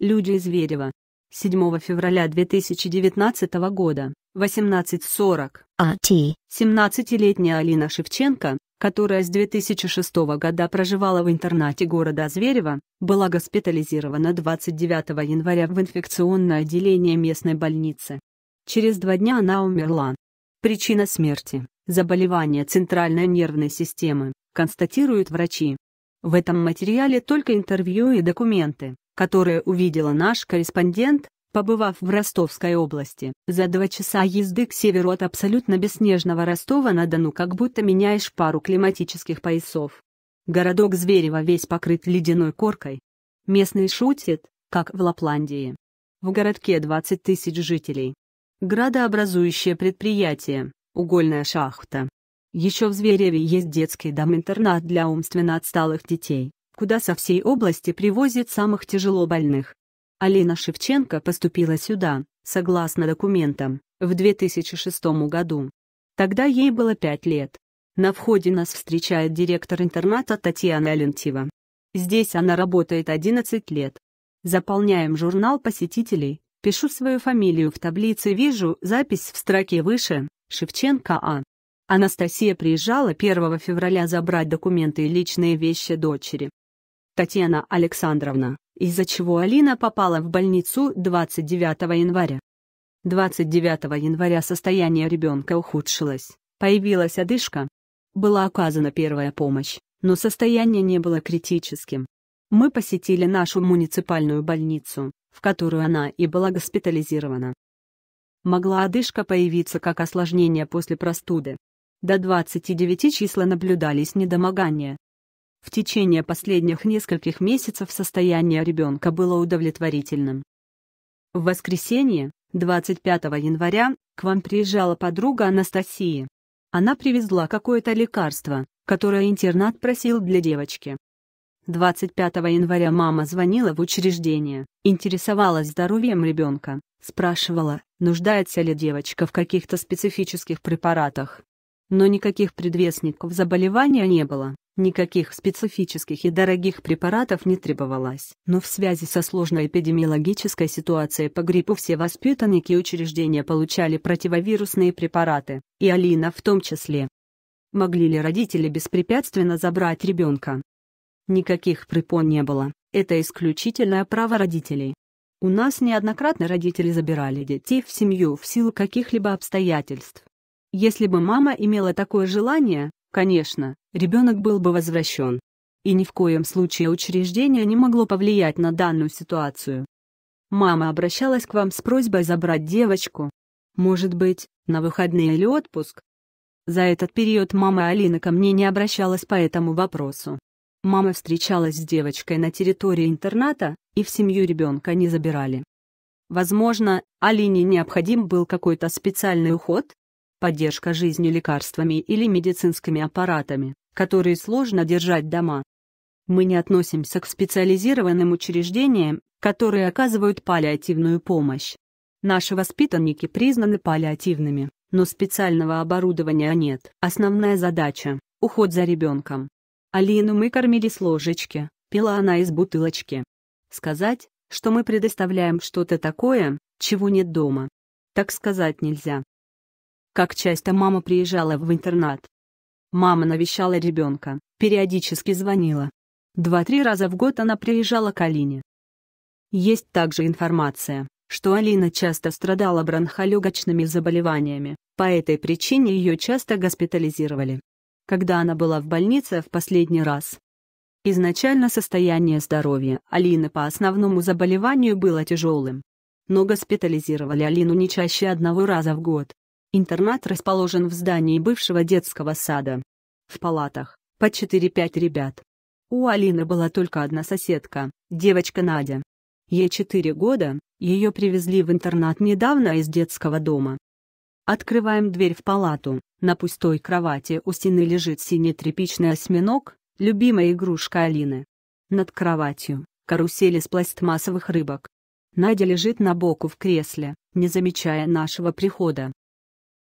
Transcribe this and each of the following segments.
Люди из Зверева. 7 февраля 2019 года, 18.40. А.Т. 17-летняя Алина Шевченко, которая с 2006 года проживала в интернате города Зверева, была госпитализирована 29 января в инфекционное отделение местной больницы. Через два дня она умерла. Причина смерти – заболевание центральной нервной системы, констатируют врачи. В этом материале только интервью и документы, которое увидела наш корреспондент, побывав в Ростовской области. За два часа езды к северу от абсолютно бесснежного Ростова-на-Дону как будто меняешь пару климатических поясов. Городок Зверева весь покрыт ледяной коркой. Местные шутят, как в Лапландии. В городке 20 тысяч жителей. Градообразующее предприятие, угольная шахта. Еще в Звереве есть детский дом-интернат для умственно отсталых детей куда со всей области привозят самых тяжело больных. Алина Шевченко поступила сюда, согласно документам, в 2006 году. Тогда ей было 5 лет. На входе нас встречает директор интерната Татьяна Алентьева. Здесь она работает 11 лет. Заполняем журнал посетителей, пишу свою фамилию в таблице, вижу запись в строке выше, Шевченко А. Анастасия приезжала 1 февраля забрать документы и личные вещи дочери. Татьяна Александровна, из-за чего Алина попала в больницу 29 января. 29 января состояние ребенка ухудшилось, появилась одышка, была оказана первая помощь, но состояние не было критическим. Мы посетили нашу муниципальную больницу, в которую она и была госпитализирована. Могла одышка появиться как осложнение после простуды. До 29 числа наблюдались недомогания, в течение последних нескольких месяцев состояние ребенка было удовлетворительным. В воскресенье, 25 января, к вам приезжала подруга Анастасии. Она привезла какое-то лекарство, которое интернат просил для девочки. 25 января мама звонила в учреждение, интересовалась здоровьем ребенка, спрашивала, нуждается ли девочка в каких-то специфических препаратах. Но никаких предвестников заболевания не было, никаких специфических и дорогих препаратов не требовалось. Но в связи со сложной эпидемиологической ситуацией по гриппу все воспитанники учреждения получали противовирусные препараты, и Алина в том числе. Могли ли родители беспрепятственно забрать ребенка? Никаких препон не было, это исключительное право родителей. У нас неоднократно родители забирали детей в семью в силу каких-либо обстоятельств. Если бы мама имела такое желание, конечно, ребенок был бы возвращен. И ни в коем случае учреждение не могло повлиять на данную ситуацию. Мама обращалась к вам с просьбой забрать девочку. Может быть, на выходные или отпуск? За этот период мама Алины ко мне не обращалась по этому вопросу. Мама встречалась с девочкой на территории интерната, и в семью ребенка не забирали. Возможно, Алине необходим был какой-то специальный уход, поддержка жизнью лекарствами или медицинскими аппаратами, которые сложно держать дома. Мы не относимся к специализированным учреждениям, которые оказывают паллиативную помощь. Наши воспитанники признаны паллиативными, но специального оборудования нет. Основная задача – уход за ребенком. Алину мы кормили с ложечки, пила она из бутылочки. Сказать, что мы предоставляем что-то такое, чего нет дома. Так сказать нельзя как часто мама приезжала в интернат. Мама навещала ребенка, периодически звонила. Два-три раза в год она приезжала к Алине. Есть также информация, что Алина часто страдала бронхолегочными заболеваниями, по этой причине ее часто госпитализировали. Когда она была в больнице в последний раз? Изначально состояние здоровья Алины по основному заболеванию было тяжелым. Но госпитализировали Алину не чаще одного раза в год, Интернат расположен в здании бывшего детского сада. В палатах по 4-5 ребят. У Алины была только одна соседка, девочка Надя. Ей 4 года, ее привезли в интернат недавно из детского дома. Открываем дверь в палату, на пустой кровати у стены лежит синий тряпичный осьминог, любимая игрушка Алины. Над кроватью – карусель из пластмассовых рыбок. Надя лежит на боку в кресле, не замечая нашего прихода.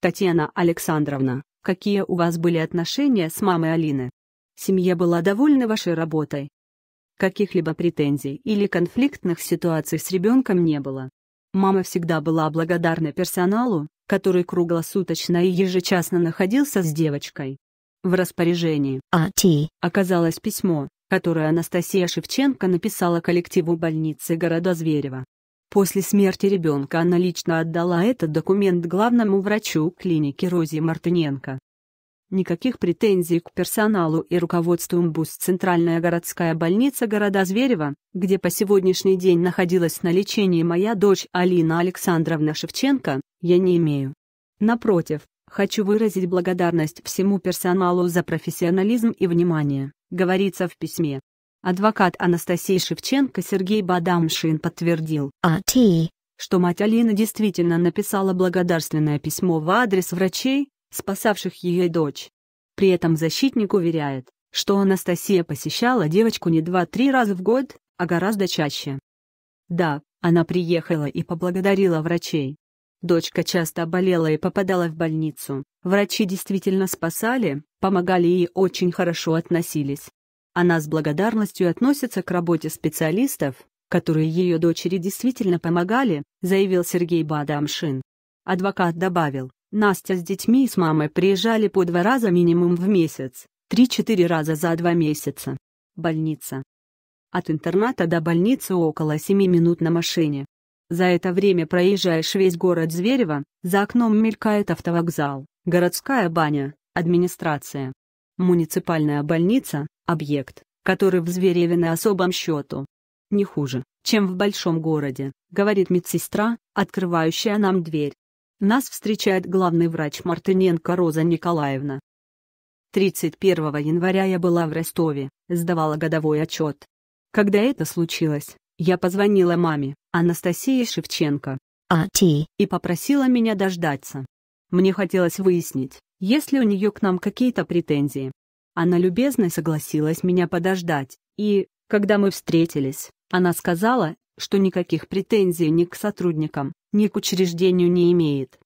Татьяна Александровна, какие у вас были отношения с мамой Алины? Семья была довольна вашей работой? Каких-либо претензий или конфликтных ситуаций с ребенком не было. Мама всегда была благодарна персоналу, который круглосуточно и ежечасно находился с девочкой. В распоряжении А.Т. оказалось письмо, которое Анастасия Шевченко написала коллективу больницы города Зверева. После смерти ребенка она лично отдала этот документ главному врачу клиники Рози Мартыненко. Никаких претензий к персоналу и руководству МБУС Центральная городская больница города Зверева, где по сегодняшний день находилась на лечении моя дочь Алина Александровна Шевченко, я не имею. Напротив, хочу выразить благодарность всему персоналу за профессионализм и внимание, говорится в письме. Адвокат Анастасии Шевченко Сергей Бадамшин подтвердил, А.Т., что мать Алины действительно написала благодарственное письмо в адрес врачей, спасавших ее дочь. При этом защитник уверяет, что Анастасия посещала девочку не два-три раза в год, а гораздо чаще. Да, она приехала и поблагодарила врачей. Дочка часто болела и попадала в больницу. Врачи действительно спасали, помогали и очень хорошо относились. Она с благодарностью относится к работе специалистов, которые ее дочери действительно помогали, заявил Сергей Бадамшин. Адвокат добавил, Настя с детьми и с мамой приезжали по два раза минимум в месяц, три-четыре раза за два месяца. Больница. От интерната до больницы около семи минут на машине. За это время проезжаешь весь город Зверево, за окном мелькает автовокзал, городская баня, администрация. Муниципальная больница, объект, который в Звереве на особом счету. Не хуже, чем в большом городе, говорит медсестра, открывающая нам дверь. Нас встречает главный врач Мартыненко Роза Николаевна. 31 января я была в Ростове, сдавала годовой отчет. Когда это случилось, я позвонила маме, Анастасии Шевченко, а А.Т. и попросила меня дождаться. Мне хотелось выяснить, есть ли у нее к нам какие-то претензии, она любезно согласилась меня подождать, и, когда мы встретились, она сказала, что никаких претензий ни к сотрудникам, ни к учреждению не имеет.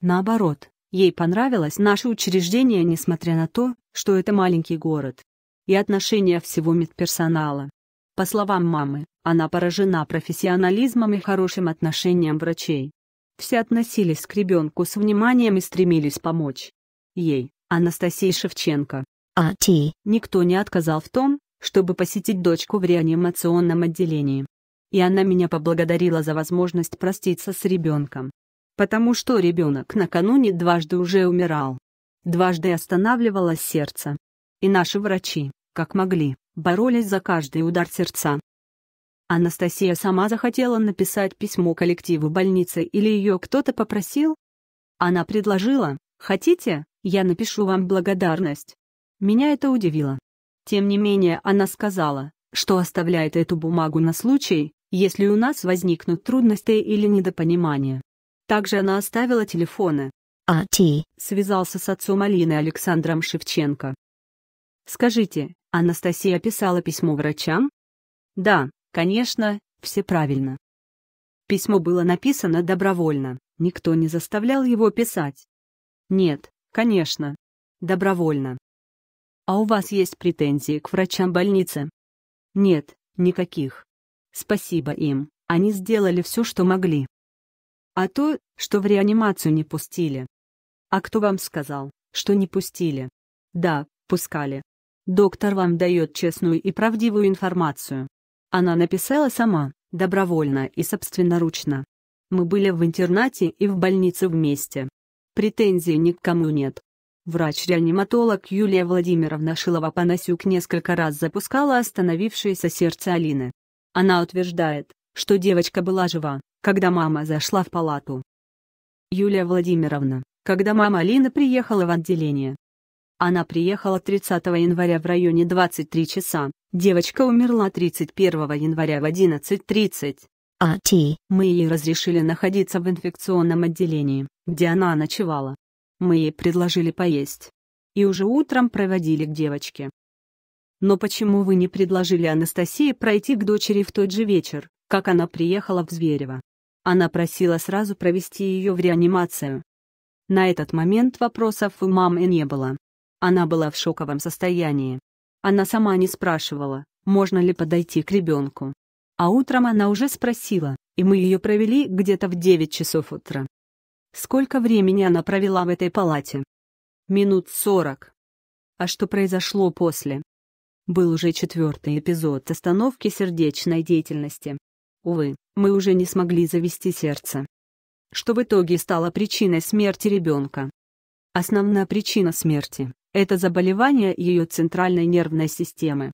Наоборот, ей понравилось наше учреждение, несмотря на то, что это маленький город, и отношения всего медперсонала. По словам мамы, она поражена профессионализмом и хорошим отношением врачей. Все относились к ребенку с вниманием и стремились помочь. Ей, Анастасии Шевченко, а.Т. Никто не отказал в том, чтобы посетить дочку в реанимационном отделении. И она меня поблагодарила за возможность проститься с ребенком. Потому что ребенок накануне дважды уже умирал. Дважды останавливалось сердце. И наши врачи, как могли, боролись за каждый удар сердца. Анастасия сама захотела написать письмо коллективу больницы или ее кто-то попросил? Она предложила, хотите, я напишу вам благодарность, меня это удивило. Тем не менее, она сказала, что оставляет эту бумагу на случай, если у нас возникнут трудности или недопонимания. Также она оставила телефоны. А ты связался с отцом Алины Александром Шевченко. «Скажите, Анастасия писала письмо врачам?» «Да, конечно, все правильно». Письмо было написано добровольно, никто не заставлял его писать. «Нет, конечно. Добровольно. А у вас есть претензии к врачам больницы? Нет, никаких. Спасибо им, они сделали все, что могли. А то, что в реанимацию не пустили. А кто вам сказал, что не пустили? Да, пускали. Доктор вам дает честную и правдивую информацию. Она написала сама, добровольно и собственноручно. Мы были в интернате и в больнице вместе. Претензий ни к кому нет. Врач-реаниматолог Юлия Владимировна Шилова-Панасюк несколько раз запускала остановившееся сердце Алины. Она утверждает, что девочка была жива, когда мама зашла в палату. Юлия Владимировна, когда мама Алины приехала в отделение. Она приехала 30 января в районе 23 часа, девочка умерла 31 января в 11.30. А А.Т. Мы ей разрешили находиться в инфекционном отделении, где она ночевала. Мы ей предложили поесть. И уже утром проводили к девочке. Но почему вы не предложили Анастасии пройти к дочери в тот же вечер, как она приехала в Зверево? Она просила сразу провести ее в реанимацию. На этот момент вопросов у мамы не было. Она была в шоковом состоянии. Она сама не спрашивала, можно ли подойти к ребенку. А утром она уже спросила, и мы ее провели где-то в 9 часов утра. Сколько времени она провела в этой палате? Минут сорок. А что произошло после? Был уже четвертый эпизод остановки сердечной деятельности. Увы, мы уже не смогли завести сердце. Что в итоге стало причиной смерти ребенка. Основная причина смерти – это заболевание ее центральной нервной системы.